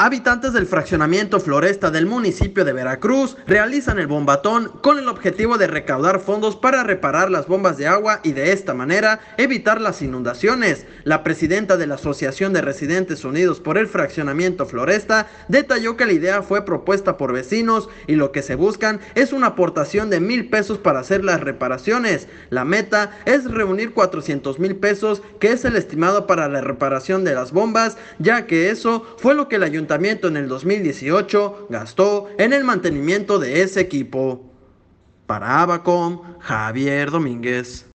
Habitantes del fraccionamiento Floresta del municipio de Veracruz realizan el bombatón con el objetivo de recaudar fondos para reparar las bombas de agua y de esta manera evitar las inundaciones. La presidenta de la Asociación de Residentes Unidos por el Fraccionamiento Floresta detalló que la idea fue propuesta por vecinos y lo que se buscan es una aportación de mil pesos para hacer las reparaciones. La meta es reunir 400 mil pesos que es el estimado para la reparación de las bombas ya que eso fue lo que el ayuntamiento en el 2018 gastó en el mantenimiento de ese equipo. Para con Javier Domínguez.